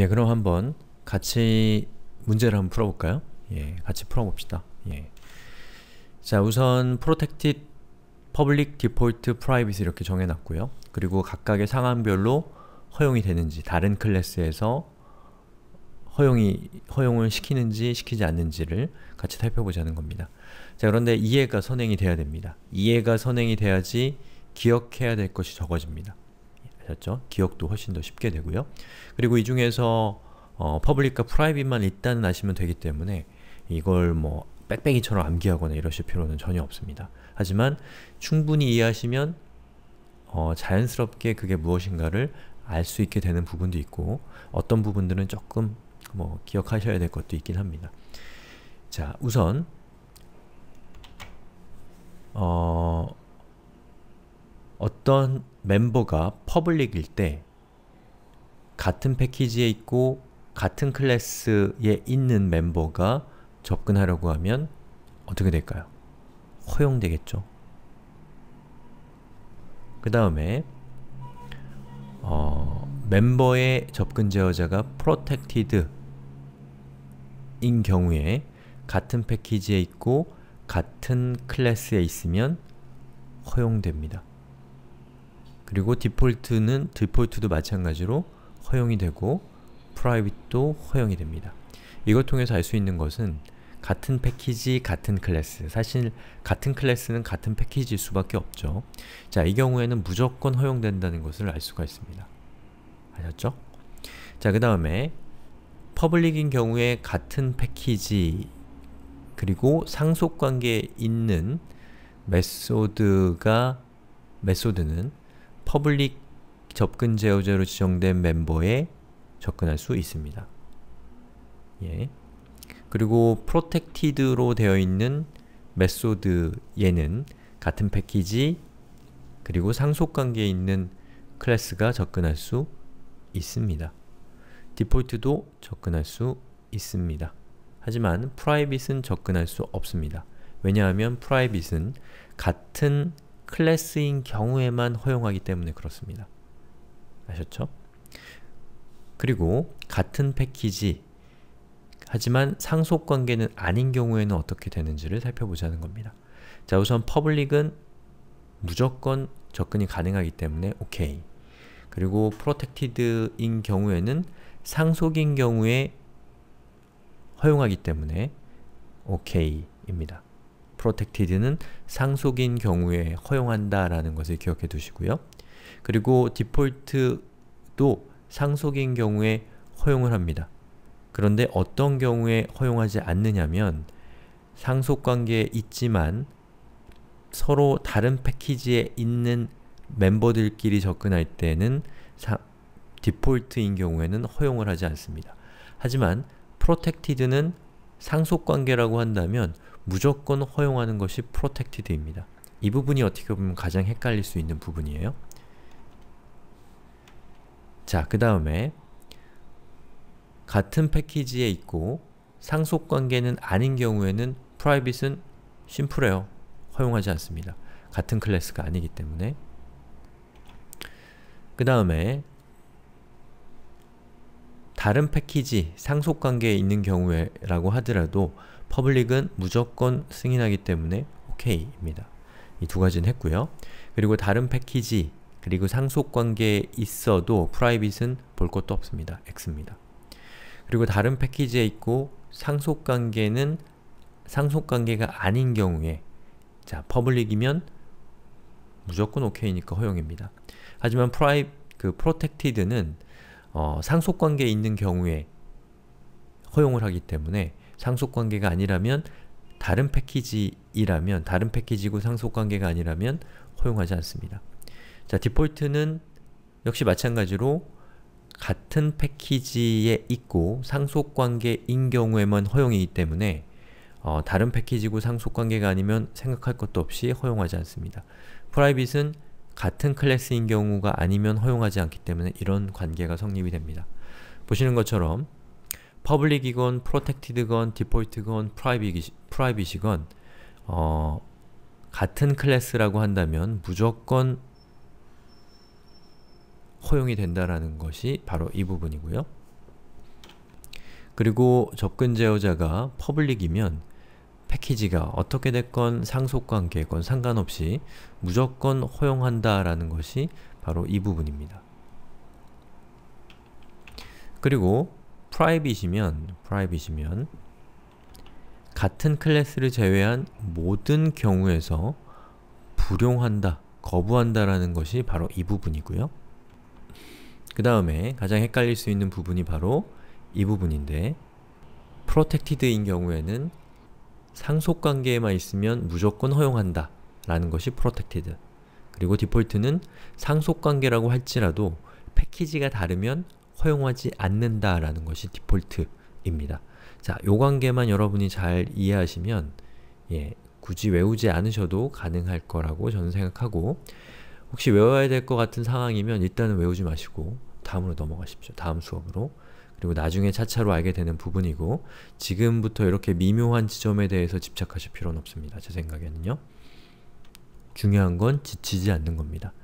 예, 그럼 한번 같이 문제를 한번 풀어볼까요? 예, 같이 풀어봅시다. 예. 자, 우선 protected public default private 이렇게 정해놨고요. 그리고 각각의 상황별로 허용이 되는지, 다른 클래스에서 허용이, 허용을 시키는지 시키지 않는지를 같이 살펴보자는 겁니다. 자, 그런데 이해가 선행이 돼야 됩니다. 이해가 선행이 돼야지 기억해야 될 것이 적어집니다. 아셨죠? 기억도 훨씬 더 쉽게 되고요. 그리고 이 중에서 어, 퍼블릭과 프라이빗만 일단 아시면 되기 때문에 이걸 뭐 빽빽이처럼 암기하거나 이러실 필요는 전혀 없습니다. 하지만 충분히 이해하시면 어, 자연스럽게 그게 무엇인가를 알 수 있게 되는 부분도 있고 어떤 부분들은 조금 뭐 기억하셔야 될 것도 있긴 합니다. 자, 우선 어, 어떤 멤버가 퍼블릭일 때 같은 패키지에 있고 같은 클래스에 있는 멤버가 접근하려고 하면 어떻게 될까요? 허용되겠죠. 그 다음에 어, 멤버의 접근 제어자가 protected 인 경우에 같은 패키지에 있고 같은 클래스에 있으면 허용됩니다. 그리고 디폴트는 디폴트도 마찬가지로 허용이 되고 private도 허용이 됩니다. 이걸 통해서 알 수 있는 것은 같은 패키지, 같은 클래스 사실 같은 클래스는 같은 패키지일 수밖에 없죠. 자, 이 경우에는 무조건 허용된다는 것을 알 수가 있습니다. 아셨죠? 자, 그 다음에 퍼블릭인 경우에 같은 패키지 그리고 상속관계에 있는 메소드가 메소드는 퍼블릭 접근 제어제로 지정된 멤버에 접근할 수 있습니다. 예. 그리고 protected로 되어 있는 메소드 얘는 같은 패키지 그리고 상속관계에 있는 클래스가 접근할 수 있습니다. 디폴트도 접근할 수 있습니다. 하지만 private은 접근할 수 없습니다. 왜냐하면 private은 같은 클래스인 경우에만 허용하기 때문에 그렇습니다. 아셨죠? 그리고 같은 패키지 하지만 상속관계는 아닌 경우에는 어떻게 되는지를 살펴보자는 겁니다. 자 우선 퍼블릭은 무조건 접근이 가능하기 때문에 오케이 그리고 프로텍티드인 경우에는 상속인 경우에 허용하기 때문에 오케이입니다. protected는 상속인 경우에 허용한다라는 것을 기억해 두시고요. 그리고 디폴트도 상속인 경우에 허용을 합니다. 그런데 어떤 경우에 허용하지 않느냐면 상속관계에 있지만 서로 다른 패키지에 있는 멤버들끼리 접근할 때는 사, 디폴트인 경우에는 허용을 하지 않습니다. 하지만 protected는 상속관계라고 한다면 무조건 허용하는 것이 protected입니다. 이 부분이 어떻게 보면 가장 헷갈릴 수 있는 부분이에요. 자, 그 다음에 같은 패키지에 있고 상속관계는 아닌 경우에는 private은 심플해요. 허용하지 않습니다. 같은 클래스가 아니기 때문에 그 다음에 다른 패키지, 상속관계에 있는 경우라고 하더라도 퍼블릭은 무조건 승인하기 때문에 OK입니다. 이 두 가지는 했고요. 그리고 다른 패키지 그리고 상속관계에 있어도 프라이빗은 볼 것도 없습니다. X입니다. 그리고 다른 패키지에 있고 상속관계는 상속관계가 아닌 경우에 자, 퍼블릭이면 무조건 OK니까 허용입니다. 하지만 프라이 그 프로텍티드는 어, 상속관계에 있는 경우에 허용을 하기 때문에 상속 관계가 아니라면 다른 패키지이라면 다른 패키지고 상속 관계가 아니라면 허용하지 않습니다. 자, 디폴트는 역시 마찬가지로 같은 패키지에 있고 상속 관계인 경우에만 허용이기 때문에 어, 다른 패키지고 상속 관계가 아니면 생각할 것도 없이 허용하지 않습니다. 프라이빗은 같은 클래스인 경우가 아니면 허용하지 않기 때문에 이런 관계가 성립이 됩니다. 보시는 것처럼 퍼블릭이건 프로텍티드건 디폴트건 프라이빗이건 어, 같은 클래스라고 한다면 무조건 허용이 된다라는 것이 바로 이 부분이고요. 그리고 접근 제어자가 퍼블릭이면 패키지가 어떻게 됐건 상속관계건 상관없이 무조건 허용한다라는 것이 바로 이 부분입니다. 그리고 private이면 private이면 같은 클래스를 제외한 모든 경우에서 불용한다, 거부한다라는 것이 바로 이 부분이고요. 그 다음에 가장 헷갈릴 수 있는 부분이 바로 이 부분인데 protected인 경우에는 상속관계에만 있으면 무조건 허용한다 라는 것이 protected 그리고 디폴트는 상속관계라고 할지라도 패키지가 다르면 허용하지 않는다라는 것이 디폴트입니다. 자, 요 관계만 여러분이 잘 이해하시면 예, 굳이 외우지 않으셔도 가능할 거라고 저는 생각하고 혹시 외워야 될 것 같은 상황이면 일단은 외우지 마시고 다음으로 넘어가십시오. 다음 수업으로. 그리고 나중에 차차로 알게 되는 부분이고 지금부터 이렇게 미묘한 지점에 대해서 집착하실 필요는 없습니다. 제 생각에는요. 중요한 건 지치지 않는 겁니다.